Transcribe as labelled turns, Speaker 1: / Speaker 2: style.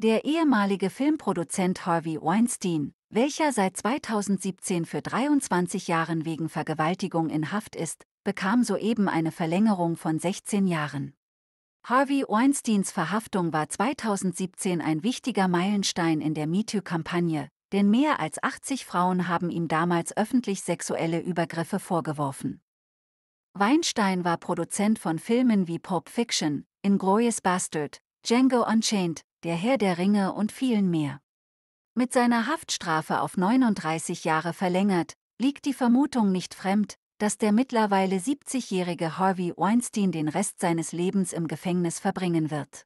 Speaker 1: Der ehemalige Filmproduzent Harvey Weinstein, welcher seit 2017 für 23 Jahren wegen Vergewaltigung in Haft ist, bekam soeben eine Verlängerung von 16 Jahren. Harvey Weinsteins Verhaftung war 2017 ein wichtiger Meilenstein in der MeToo-Kampagne, denn mehr als 80 Frauen haben ihm damals öffentlich sexuelle Übergriffe vorgeworfen. Weinstein war Produzent von Filmen wie Pulp Fiction, Inglourious Bastard, Django Unchained, der Herr der Ringe und vielen mehr. Mit seiner Haftstrafe auf 39 Jahre verlängert, liegt die Vermutung nicht fremd, dass der mittlerweile 70-jährige Harvey Weinstein den Rest seines Lebens im Gefängnis verbringen wird.